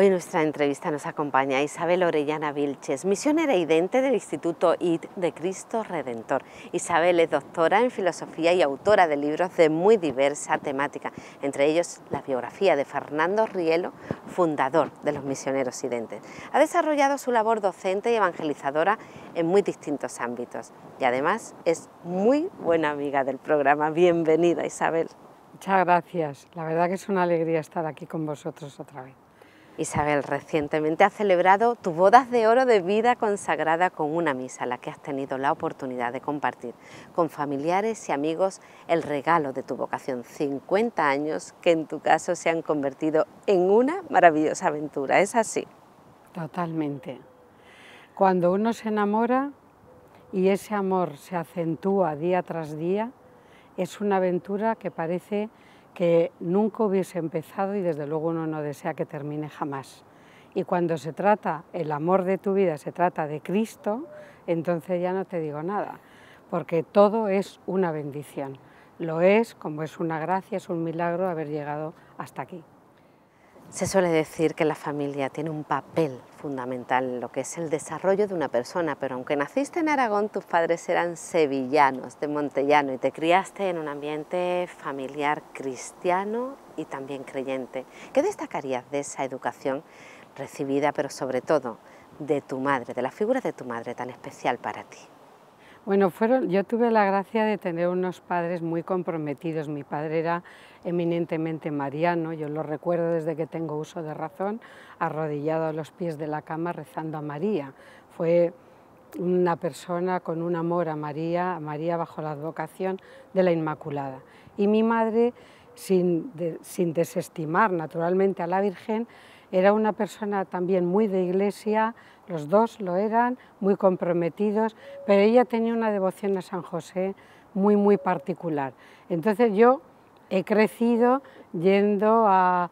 Hoy en nuestra entrevista nos acompaña Isabel Orellana Vilches, misionera idente del Instituto IT de Cristo Redentor. Isabel es doctora en filosofía y autora de libros de muy diversa temática, entre ellos la biografía de Fernando Rielo, fundador de los misioneros y Ha desarrollado su labor docente y evangelizadora en muy distintos ámbitos y además es muy buena amiga del programa. Bienvenida Isabel. Muchas gracias. La verdad que es una alegría estar aquí con vosotros otra vez. Isabel, recientemente has celebrado tu bodas de oro de vida consagrada con una misa, la que has tenido la oportunidad de compartir con familiares y amigos el regalo de tu vocación, 50 años que en tu caso se han convertido en una maravillosa aventura, ¿es así? Totalmente. Cuando uno se enamora y ese amor se acentúa día tras día, es una aventura que parece que nunca hubiese empezado y desde luego uno no desea que termine jamás. Y cuando se trata, el amor de tu vida se trata de Cristo, entonces ya no te digo nada, porque todo es una bendición. Lo es, como es una gracia, es un milagro haber llegado hasta aquí. Se suele decir que la familia tiene un papel fundamental en lo que es el desarrollo de una persona, pero aunque naciste en Aragón, tus padres eran sevillanos, de Montellano, y te criaste en un ambiente familiar cristiano y también creyente. ¿Qué destacarías de esa educación recibida, pero sobre todo de tu madre, de la figura de tu madre tan especial para ti? Bueno, fueron, yo tuve la gracia de tener unos padres muy comprometidos. Mi padre era eminentemente mariano, yo lo recuerdo desde que tengo uso de razón, arrodillado a los pies de la cama rezando a María. Fue una persona con un amor a María, a María bajo la advocación de la Inmaculada. Y mi madre, sin, sin desestimar naturalmente a la Virgen, era una persona también muy de iglesia, los dos lo eran, muy comprometidos, pero ella tenía una devoción a San José muy, muy particular. Entonces yo he crecido yendo a,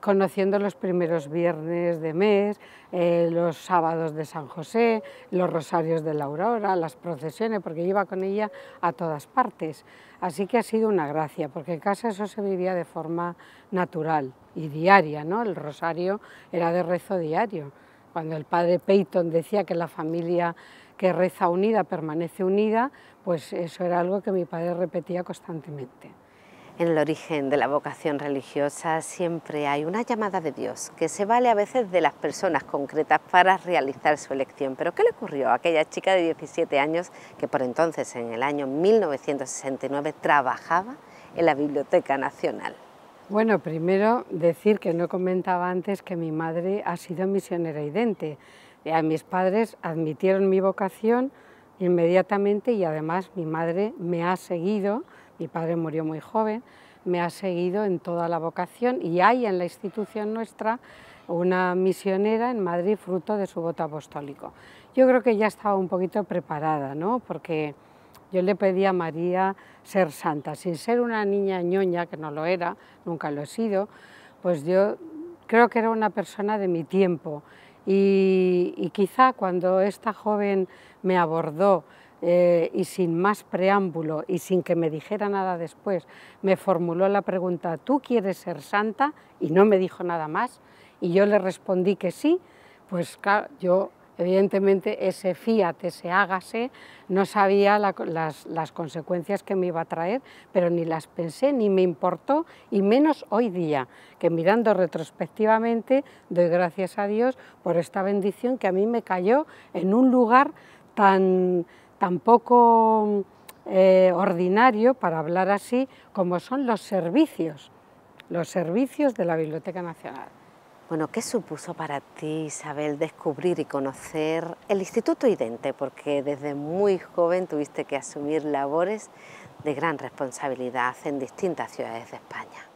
conociendo los primeros viernes de mes, eh, los sábados de San José, los rosarios de la aurora, las procesiones, porque iba con ella a todas partes. Así que ha sido una gracia, porque en casa eso se vivía de forma natural y diaria, ¿no? El rosario era de rezo diario. Cuando el padre Peyton decía que la familia que reza unida permanece unida, pues eso era algo que mi padre repetía constantemente. En el origen de la vocación religiosa siempre hay una llamada de Dios que se vale a veces de las personas concretas para realizar su elección. Pero ¿qué le ocurrió a aquella chica de 17 años que por entonces, en el año 1969, trabajaba en la Biblioteca Nacional? Bueno, primero decir que no comentaba antes que mi madre ha sido misionera idente. Eh, a mis padres admitieron mi vocación inmediatamente y además mi madre me ha seguido, mi padre murió muy joven, me ha seguido en toda la vocación y hay en la institución nuestra una misionera en Madrid fruto de su voto apostólico. Yo creo que ya estaba un poquito preparada, ¿no? Porque yo le pedí a María ser santa, sin ser una niña ñoña, que no lo era, nunca lo he sido, pues yo creo que era una persona de mi tiempo. Y, quizá cuando esta joven me abordó eh, y sin más preámbulo y sin que me dijera nada después, me formuló la pregunta, ¿tú quieres ser santa? Y no me dijo nada más. Y yo le respondí que sí, pues yo Evidentemente ese fiat, ese hágase, no sabía las, consecuencias que me iba a traer, pero ni las pensé, ni me importó, y menos hoy día, que mirando retrospectivamente doy gracias a Dios por esta bendición que a mí me cayó en un lugar tan, poco eh, ordinario, para hablar así, como son los servicios, los servicios de la Biblioteca Nacional. Bueno, ¿qué supuso para ti, Isabel, descubrir y conocer el Instituto IDENTE? Porque desde muy joven tuviste que asumir labores de gran responsabilidad en distintas ciudades de España.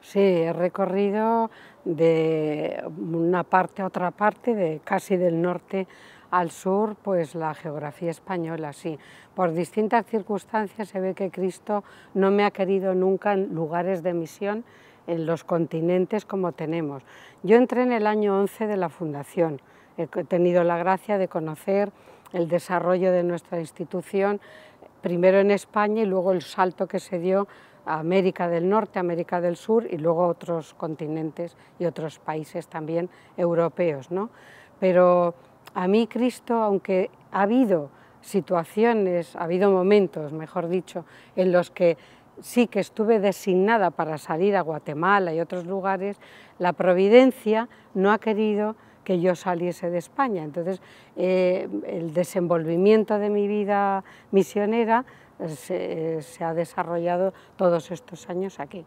Sí, he recorrido de una parte a otra parte, de casi del norte al sur, pues la geografía española, sí. Por distintas circunstancias se ve que Cristo no me ha querido nunca en lugares de misión, en los continentes como tenemos. Yo entré en el año 11 de la Fundación, he tenido la gracia de conocer el desarrollo de nuestra institución, primero en España y luego el salto que se dio a América del Norte, América del Sur y luego otros continentes y otros países también europeos. ¿no? Pero a mí Cristo, aunque ha habido situaciones, ha habido momentos, mejor dicho, en los que sí que estuve designada para salir a Guatemala y otros lugares, la providencia no ha querido que yo saliese de España. Entonces, eh, el desenvolvimiento de mi vida misionera eh, eh, se, ha desarrollado todos estos años aquí.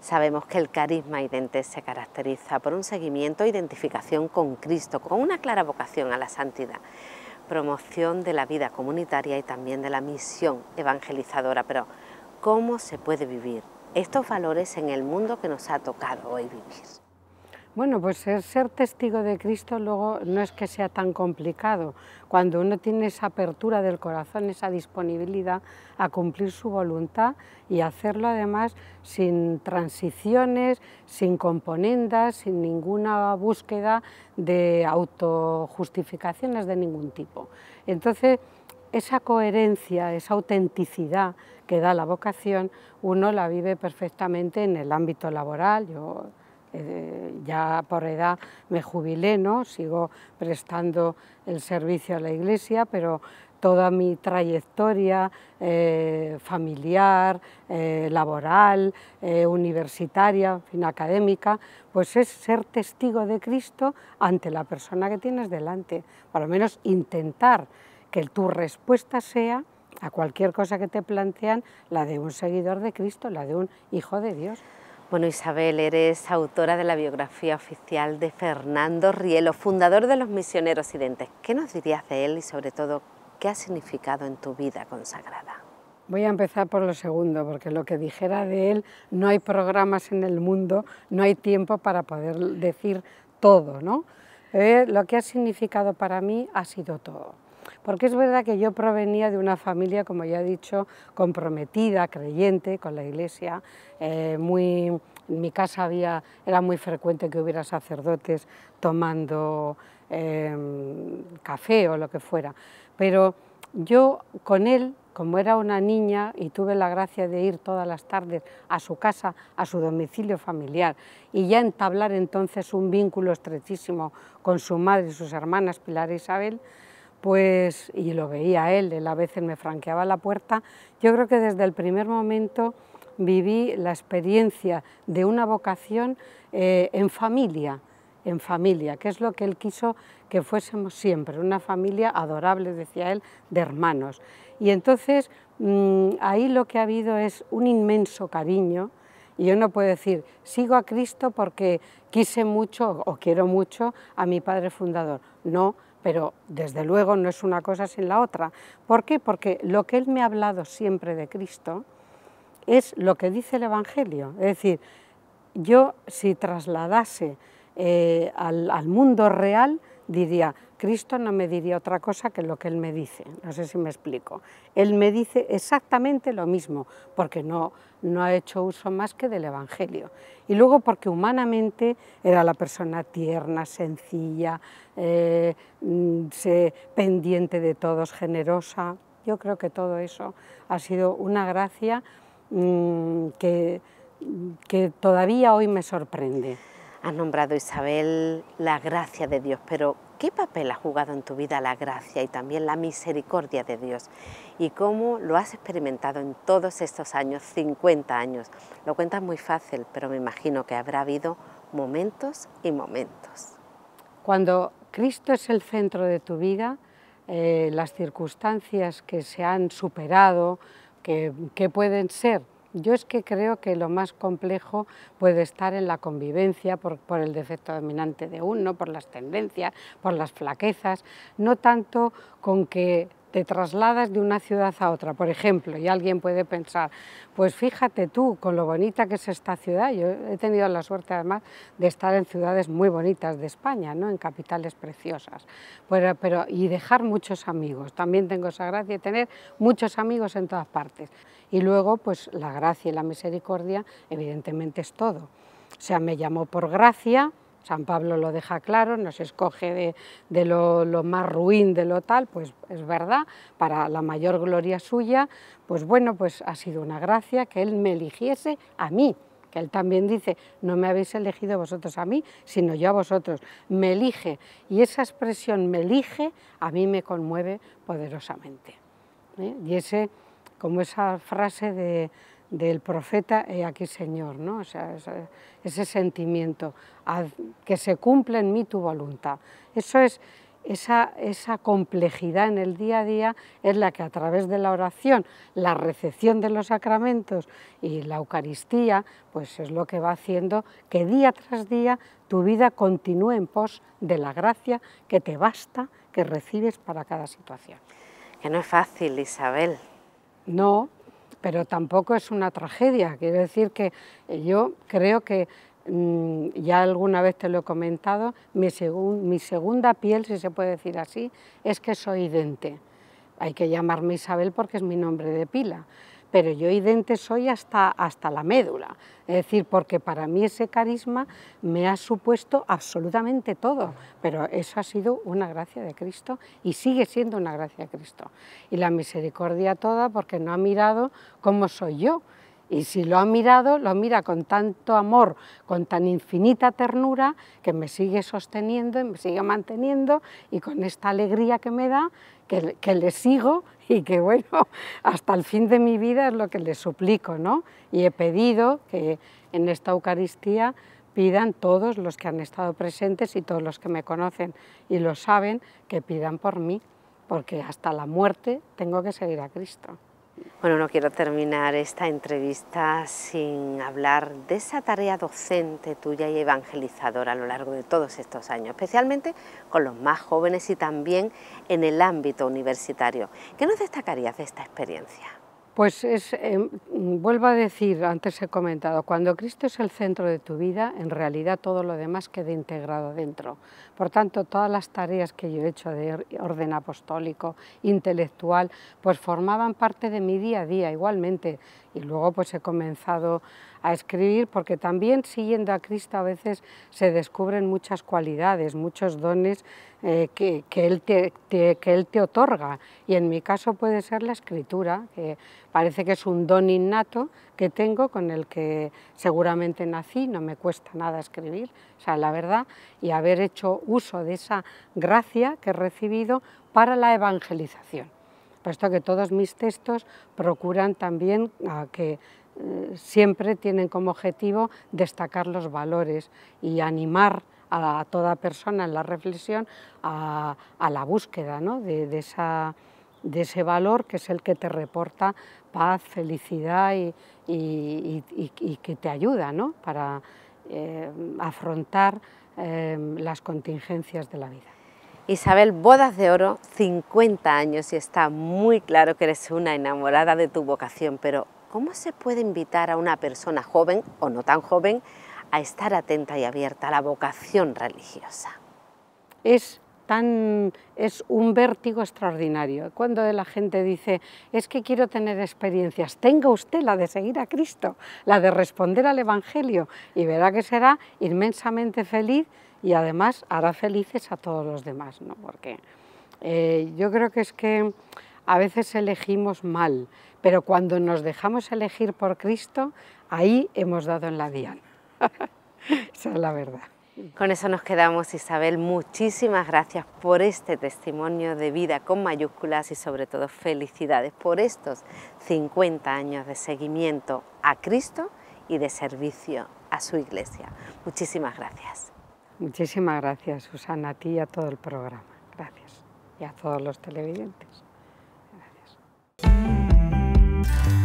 Sabemos que el carisma idente se caracteriza por un seguimiento e identificación con Cristo, con una clara vocación a la santidad, promoción de la vida comunitaria y también de la misión evangelizadora, pero cómo se puede vivir estos valores en el mundo que nos ha tocado hoy vivir. Bueno, pues ser, testigo de Cristo luego no es que sea tan complicado. Cuando uno tiene esa apertura del corazón, esa disponibilidad a cumplir su voluntad y hacerlo además sin transiciones, sin componendas, sin ninguna búsqueda de autojustificaciones de ningún tipo. Entonces, esa coherencia, esa autenticidad que da la vocación, uno la vive perfectamente en el ámbito laboral. Yo eh, ya por edad me jubilé, ¿no? sigo prestando el servicio a la Iglesia, pero toda mi trayectoria eh, familiar, eh, laboral, universitaria, fin, académica, pues es ser testigo de Cristo ante la persona que tienes delante, por lo menos intentar que tu respuesta sea a cualquier cosa que te plantean la de un seguidor de Cristo, la de un hijo de Dios. Bueno, Isabel, eres autora de la biografía oficial de Fernando Rielo, fundador de los Misioneros Identes. ¿Qué nos dirías de él y sobre todo qué ha significado en tu vida consagrada? Voy a empezar por lo segundo, porque lo que dijera de él, no hay programas en el mundo, no hay tiempo para poder decir todo, ¿no? Eh, lo que ha significado para mí ha sido todo porque es verdad que yo provenía de una familia, como ya he dicho, comprometida, creyente con la iglesia, eh, en mi casa era muy frecuente que hubiera sacerdotes tomando em, café o lo que fuera, pero yo con él, como era una niña y tuve la gracia de ir todas las tardes a su casa, a su domicilio familiar, y ya entablar entonces un vínculo estrechísimo con su madre y sus hermanas Pilar e Isabel, pues, y lo veía él, él a veces me franqueaba la puerta, yo creo que desde el primer momento viví la experiencia de una vocación eh, en familia, en familia, que es lo que él quiso que fuésemos siempre, una familia adorable, decía él, de hermanos. Y entonces mm, ahí lo que ha habido es un inmenso cariño, y yo no puedo decir, sigo a Cristo porque quise mucho o quiero mucho a mi padre fundador, no, pero desde luego no es una cosa sin la otra. ¿Por qué? Porque lo que él me ha hablado siempre de Cristo es lo que dice el Evangelio. Es decir, yo si trasladase eh, al mundo real, diría, Cristo no me diría otra cosa que lo que Él me dice, no sé si me explico. Él me dice exactamente lo mismo, porque no, no ha hecho uso más que del Evangelio. Y luego porque humanamente era la persona tierna, sencilla, eh, mm, pendiente de todos, generosa. Yo creo que todo eso ha sido una gracia mm, que, que todavía hoy me sorprende. Has nombrado, Isabel, la gracia de Dios, pero qué papel ha jugado en tu vida la gracia y también la misericordia de Dios y cómo lo has experimentado en todos estos años, 50 años. Lo cuentas muy fácil, pero me imagino que habrá habido momentos y momentos. Cuando Cristo es el centro de tu vida, eh, las circunstancias que se han superado, ¿qué pueden ser yo es que creo que lo más complejo puede estar en la convivencia por, el defecto dominante de uno, por las tendencias, por las flaquezas, no tanto con que te trasladas de una ciudad a otra, por ejemplo, y alguien puede pensar, pues fíjate tú con lo bonita que es esta ciudad, yo he tenido la suerte además de estar en ciudades muy bonitas de España, ¿no? en capitales preciosas, pero, pero, y dejar muchos amigos, también tengo esa gracia de tener muchos amigos en todas partes. Y luego, pues la gracia y la misericordia, evidentemente es todo. O sea, me llamó por gracia, San Pablo lo deja claro, nos escoge de, lo, más ruin, de lo tal, pues es verdad, para la mayor gloria suya, pues bueno, pues ha sido una gracia que Él me eligiese a mí, que Él también dice, no me habéis elegido vosotros a mí, sino yo a vosotros, me elige, y esa expresión me elige a mí me conmueve poderosamente. ¿eh? Y ese como esa frase del profeta, he aquí Señor, ¿no? o sea, ese, sentimiento, que se cumple en mí tu voluntad. Eso es, esa, esa, complejidad en el día a día es la que a través de la oración, la recepción de los sacramentos y la Eucaristía, pues es lo que va haciendo que día tras día tu vida continúe en pos de la gracia que te basta, que recibes para cada situación. Que no es fácil, Isabel, no, pero tampoco es una tragedia. Quiero decir que yo creo que, mm, ya alguna vez te lo he comentado, mi, mi, segunda piel, si se puede decir así, es que soy dente. Hay que llamarme Isabel porque es mi nombre de pila pero yo idente soy hasta, hasta la médula. Es decir, porque para mí ese carisma me ha supuesto absolutamente todo, pero eso ha sido una gracia de Cristo y sigue siendo una gracia de Cristo. Y la misericordia toda porque no ha mirado cómo soy yo, y si lo ha mirado, lo mira con tanto amor, con tan infinita ternura, que me sigue sosteniendo y me sigue manteniendo y con esta alegría que me da, que, le sigo y que bueno, hasta el fin de mi vida es lo que le suplico, ¿no? Y he pedido que en esta Eucaristía pidan todos los que han estado presentes y todos los que me conocen y lo saben, que pidan por mí, porque hasta la muerte tengo que seguir a Cristo. Bueno, no quiero terminar esta entrevista sin hablar de esa tarea docente tuya y evangelizadora a lo largo de todos estos años, especialmente con los más jóvenes y también en el ámbito universitario. ¿Qué nos destacarías de esta experiencia? Pues es, em, vuelvo a decir, antes he comentado, cuando Cristo es el centro de tu vida, en realidad todo lo demás queda integrado dentro. Por tanto, todas las tareas que yo he hecho de orden apostólico, intelectual, pues formaban parte de mi día a día igualmente y luego pues he comenzado a escribir porque también siguiendo a Cristo a veces se descubren muchas cualidades, muchos dones eh, que, que, él te, que, él te, otorga y en mi caso puede ser la escritura, que parece que es un don innato que tengo con el que seguramente nací, no me cuesta nada escribir, o sea, la verdad, y haber hecho uso de esa gracia que he recibido para la evangelización. Puesto que todos mis textos procuran también ah, que eh, siempre tienen como objetivo destacar los valores y animar a, toda persona en la reflexión a, la búsqueda de, ese valor que es el que te reporta paz, felicidad y, que te ayuda para eh, afrontar eh, las contingencias de la vida. Isabel Bodas de Oro, 50 años y está muy claro que eres una enamorada de tu vocación, pero ¿cómo se puede invitar a una persona joven o no tan joven a estar atenta y abierta a la vocación religiosa? Es Tan, es un vértigo extraordinario. Cuando la gente dice, es que quiero tener experiencias, tenga usted la de seguir a Cristo, la de responder al Evangelio, y verá que será inmensamente feliz y además hará felices a todos los demás, ¿no? Porque eh, yo creo que es que a veces elegimos mal, pero cuando nos dejamos elegir por Cristo, ahí hemos dado en la diana. Esa es la verdad. Con eso nos quedamos, Isabel. Muchísimas gracias por este testimonio de vida con mayúsculas y sobre todo felicidades por estos 50 años de seguimiento a Cristo y de servicio a su Iglesia. Muchísimas gracias. Muchísimas gracias, Susana, a ti y a todo el programa. Gracias. Y a todos los televidentes. Gracias.